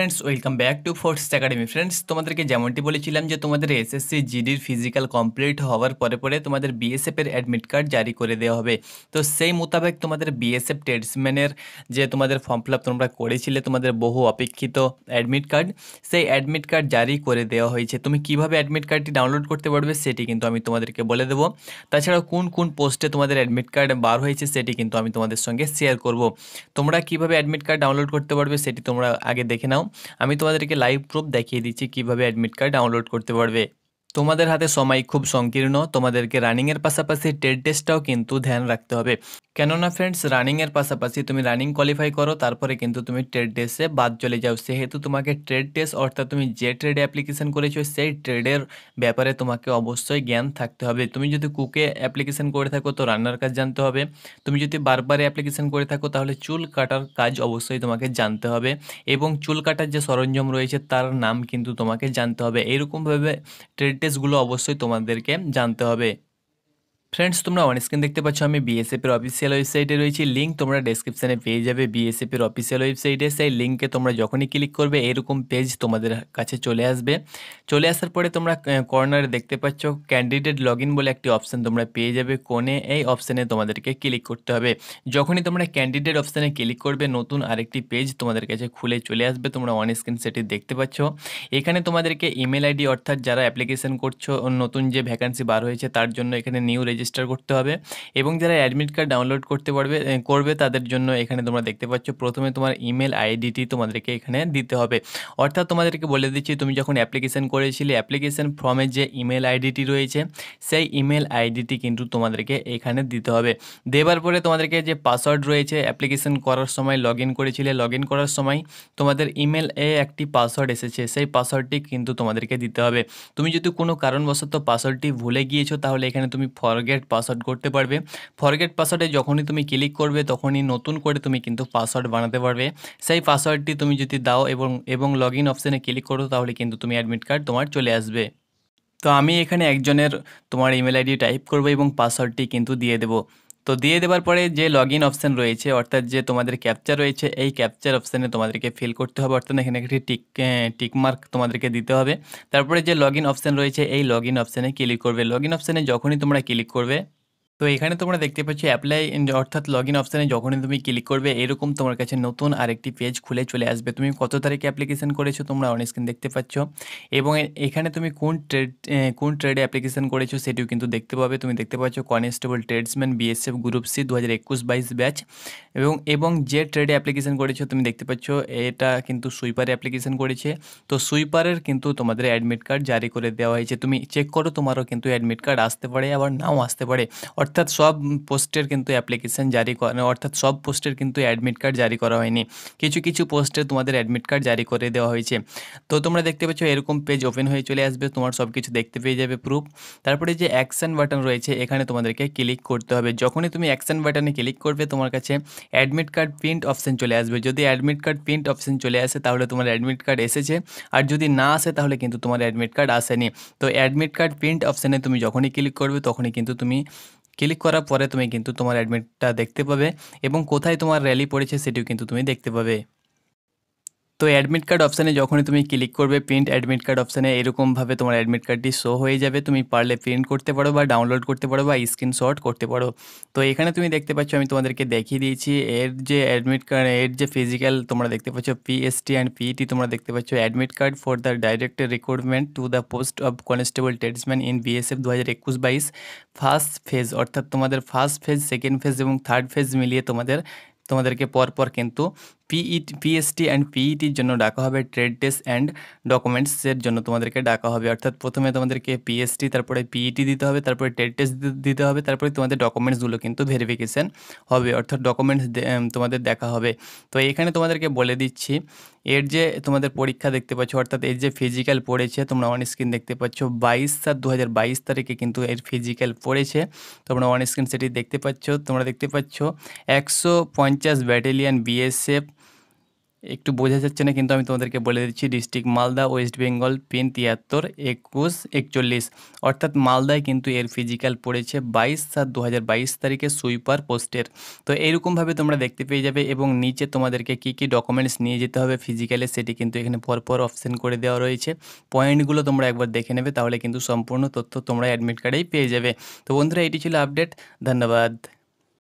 friends welcome back to force academy friends তোমাদেরকে যেমনটি বলেছিলাম যে তোমাদের এসএসসি জিডির ফিজিক্যাল কমপ্লিট হওয়ার পরে পরে তোমাদের বিএসএফের অ্যাডমিট কার্ড জারি করে দেওয়া হবে তো সেই মোতাবেক তোমাদের বিএসএফ ট্রেডসম্যানের যে তোমাদের ফর্ম ফিল আপ তোমরা করেছিলে তোমাদের বহু অপেক্ষিত অ্যাডমিট কার্ড সেই অ্যাডমিট কার্ড জারি করে দেওয়া হয়েছে তুমি কীভাবে অ্যাডমিট কার্ডটি ডাউনলোড করতে পারবে সেটি কিন্তু আমি তোমাদেরকে বলে দেবো তাছাড়া কোন কোন পোস্টে তোমাদের অ্যাডমিট কার্ড বার হয়েছে সেটি কিন্তু আমি তোমাদের সঙ্গে শেয়ার করব তোমরা কীভাবে অ্যাডমিট কার্ড ডাউনলোড করতে পারবে সেটি তোমরা আগে দেখে নাও আমি তোমাদেরকে লাইভ প্রুফ দেখিয়ে দিচ্ছি কিভাবে অ্যাডমিট কার্ড ডাউনলোড করতে পারবে তোমাদের হাতে সময় খুব সংকীর্ণ তোমাদেরকে রানিংয়ের পাশাপাশি টেড টেস্টটাও কিন্তু ধ্যান রাখতে হবে কেননা ফ্রেন্ডস রানিংয়ের পাশাপাশি তুমি রানিং কোয়ালিফাই করো তারপরে কিন্তু তুমি ট্রেড ডেসে বাদ চলে যাও সেহেতু তোমাকে ট্রেড ডেস অর্থাৎ তুমি যে ট্রেড অ্যাপ্লিকেশন করেছো সেই ট্রেডের ব্যাপারে তোমাকে অবশ্যই জ্ঞান থাকতে হবে তুমি যদি কুকে অ্যাপ্লিকেশন করে থাকো তো রান্নার কাজ জানতে হবে তুমি যদি বারবার অ্যাপ্লিকেশন করে থাকো তাহলে চুল কাটার কাজ অবশ্যই তোমাকে জানতে হবে এবং চুল কাটার যে সরঞ্জাম রয়েছে তার নাম কিন্তু তোমাকে জানতে হবে এরকমভাবে ট্রেড ডেসগুলো অবশ্যই তোমাদেরকে জানতে হবে ফ্রেন্ডস তোমরা অন স্ক্রিন দেখতে পাচ্ছ আমি বিএসএফের অফিসিয়াল ওয়েবসাইটে রয়েছি লিঙ্ক তোমরা ডেসক্রিপশানে পেয়ে যাবে বিএসএফের অফিসিয়াল ওয়েবসাইটে সেই লিঙ্কে তোমরা যখনই ক্লিক করবে এরকম পেজ তোমাদের কাছে চলে আসবে চলে আসার পরে তোমরা কর্নারে দেখতে পাচ্ছ ক্যান্ডিডেট লগ বলে একটি অপশান তোমরা পেয়ে যাবে কোনে এই অপশানে তোমাদেরকে ক্লিক করতে হবে যখনই তোমরা ক্যান্ডিডেট অপশানে ক্লিক করবে নতুন আরেকটি পেজ তোমাদের কাছে খুলে চলে আসবে তোমরা অন স্ক্রিন সেটি দেখতে পাচ্ছ এখানে তোমাদেরকে ইমেল আইডি অর্থাৎ যারা অ্যাপ্লিকেশন করছো নতুন যে ভ্যাকান্সি বার হয়েছে তার জন্য এখানে নিউ রেজ রেজিস্টার করতে হবে এবং যারা অ্যাডমিট কার্ড ডাউনলোড করতে পারবে করবে তাদের জন্য এখানে তোমরা দেখতে পাচ্ছ প্রথমে তোমার ইমেল আইডিটি তোমাদেরকে এখানে দিতে হবে অর্থাৎ তোমাদেরকে বলে দিচ্ছি তুমি যখন অ্যাপ্লিকেশন করেছিলে অ্যাপ্লিকেশান ফর্মের যে ইমেল আইডিটি রয়েছে সেই ইমেল আইডিটি কিন্তু তোমাদেরকে এখানে দিতে হবে দেবার পরে তোমাদেরকে যে পাসওয়ার্ড রয়েছে অ্যাপ্লিকেশন করার সময় লগ ইন করেছিলে লগ ইন করার সময় তোমাদের ইমেল এ একটি পাসওয়ার্ড এসেছে সেই পাসওয়ার্ডটি কিন্তু তোমাদেরকে দিতে হবে তুমি যদি কোনো কারণবশত পাসওয়ার্ডটি ভুলে গিয়েছো তাহলে এখানে তুমি ফর ফরগেট পাসওয়ার্ড করতে পারবে ফরগেট পাসওয়ার্ডে যখনই তুমি ক্লিক করবে তখনই নতুন করে তুমি কিন্তু পাসওয়ার্ড বানাতে পারবে সেই পাসওয়ার্ডটি তুমি যদি দাও এবং এবং লগ ইন অপশানে ক্লিক করো তাহলে কিন্তু তুমি অ্যাডমিট কার্ড তোমার চলে আসবে তো আমি এখানে একজনের তোমার ইমেল আইডি টাইপ করবো এবং পাসওয়ার্ডটি কিন্তু দিয়ে দেবো তো দিয়ে দেওয়ার পরে যে লগ ইন অপশান রয়েছে অর্থাৎ যে তোমাদের ক্যাপচার রয়েছে এই ক্যাপচার অপশানে তোমাদেরকে ফিল করতে হবে অর্থাৎ এখানে একটি টিক টিকমার্ক তোমাদেরকে দিতে হবে তারপরে যে লগ ইন অপশান রয়েছে এই লগ ইন অপশানে ক্লিক করবে লগ ইন অপশানে যখনই তোমরা ক্লিক করবে তো এখানে তোমরা দেখতে পাচ্ছ অ্যাপ্লাই অর্থাৎ লগ ইন অপশানে যখনই তুমি ক্লিক করবে এরকম তোমার কাছে নতুন আরেকটি পেজ খুলে চলে আসবে তুমি কত তারিখে অ্যাপ্লিকেশান করেছো তোমরা অনেক স্ক্রিন দেখতে পাচ্ছ এবং এখানে তুমি কোন ট্রেড কোন ট্রেডে অ্যাপ্লিকেশান করেছো সেটিও কিন্তু দেখতে পাবে তুমি দেখতে পাচ্ছ constable tradesman BSF group C দু হাজার একুশ বাইশ ব্যাচ এবং এবং যে ট্রেডে অ্যাপ্লিকেশান করেছো তুমি দেখতে পাচ্ছ এটা কিন্তু সুইপারে অ্যাপ্লিকেশান করেছে তো সুইপারের কিন্তু তোমাদের অ্যাডমিট কার্ড জারি করে দেওয়া হয়েছে তুমি চেক করো তোমারও কিন্তু অ্যাডমিট কার্ড আসতে পারে আবার নাও আসতে পারে অর্থাৎ সব পোস্টের কিন্তু অ্যাপ্লিকেশান জারি করা মানে অর্থাৎ সব পোস্টের কিন্তু অ্যাডমিট কার্ড জারি করা হয়নি কিছু কিছু পোস্টে তোমাদের অ্যাডমিট কার্ড জারি করে দেওয়া হয়েছে তো তোমরা দেখতে পাচ্ছ এরকম পেজ ওপেন হয়ে চলে আসবে তোমার সব কিছু দেখতে পেয়ে যাবে প্রুফ তারপরে যে অ্যাকশান বাটন রয়েছে এখানে তোমাদেরকে ক্লিক করতে হবে যখনই তুমি অ্যাকশান বাটনে ক্লিক করবে তোমার কাছে অ্যাডমিট কার্ড প্রিন্ট অপশান চলে আসবে যদি অ্যাডমিট কার্ড প্রিন্ট অপশান চলে আসে তাহলে তোমার অ্যাডমিট কার্ড এসেছে আর যদি না আসে তাহলে কিন্তু তোমার অ্যাডমিট কার্ড আসেনি তো অ্যাডমিট কার্ড প্রিন্ট অপশানে তুমি যখনই ক্লিক করবে তখনই কিন্তু তুমি ক্লিক করার পরে তুমি কিন্তু তোমার অ্যাডমিটটা দেখতে পাবে এবং কোথায় তোমার র্যালি পড়েছে সেটিও কিন্তু তুমি দেখতে পাবে তো অ্যাডমিট কার্ড অপশানে যখনই তুমি ক্লিক করবে প্রিন্ট অ্যাডমিট কার্ড অপশানে এরকমভাবে তোমার অ্যাডমিট কার্ডটি শো হয়ে যাবে তুমি পারলে প্রিন্ট করতে পারো বা ডাউনলোড করতে পারো বা স্ক্রিনশট করতে পারো তো এখানে তুমি দেখতে পাচ্ছ আমি তোমাদেরকে দেখিয়ে দিয়েছি এর যে অ্যাডমিট কার্ড এর যে ফিজিক্যাল তোমরা দেখতে পাচ্ছ পিএসটি অ্যান্ড পিটি তোমরা দেখতে পাচ্ছ admit card for the direct recruitment to the post of constable tradesman in BSF দু হাজার একুশ বাইশ ফার্স্ট ফেজ অর্থাৎ তোমাদের ফার্স্ট ফেজ সেকেন্ড ফেজ এবং থার্ড ফেজ মিলিয়ে তোমাদের তোমাদেরকে পরপর কিন্তু পিইট পিএসটি অ্যান্ড পিইটির জন্য ডাকা হবে ট্রেড টেস্ট অ্যান্ড ডকুমেন্টসের জন্য তোমাদেরকে ডাকা হবে অর্থাৎ প্রথমে তোমাদেরকে পিএসটি তারপরে পিইটি e দিতে হবে তারপরে ট্রেড টেস্ট দিতে হবে তারপরে তোমাদের ডকুমেন্টসগুলো কিন্তু ভেরিফিকেশান হবে অর্থাৎ ডকুমেন্টস তোমাদের দেখা হবে তো এখানে তোমাদেরকে বলে দিচ্ছি এর যে তোমাদের পরীক্ষা দেখতে পাচ্ছ অর্থাৎ এর যে ফিজিক্যাল পড়েছে তোমরা অন স্ক্রিন দেখতে পাচ্ছ বাইশ সাত দু তারিখে কিন্তু এর ফিজিক্যাল পড়েছে তোমরা অন স্ক্রিন সেটি দেখতে পাচ্ছ তোমরা দেখতে পাচ্ছ একশো পঞ্চাশ ব্যাটালিয়ান বিএসএফ একটু বোঝা যাচ্ছে না কিন্তু আমি তোমাদেরকে বলে দিচ্ছি ডিস্ট্রিক্ট মালদা ওয়েস্ট বেঙ্গল পিন তিয়াত্তর একুশ একচল্লিশ অর্থাৎ মালদায় কিন্তু এর ফিজিক্যাল পড়েছে বাইশ সাত দু হাজার তারিখে সুইপার পোস্টের তো এইরকমভাবে তোমরা দেখতে পেয়ে যাবে এবং নিচে তোমাদেরকে কি কি ডকুমেন্টস নিয়ে যেতে হবে ফিজিক্যালে সেটি কিন্তু এখানে পরপর অপশন করে দেওয়া রয়েছে পয়েন্টগুলো তোমরা একবার দেখে নেবে তাহলে কিন্তু সম্পূর্ণ তথ্য তোমরা অ্যাডমিট কার্ডেই পেয়ে যাবে তো বন্ধুরা এটি ছিল আপডেট ধন্যবাদ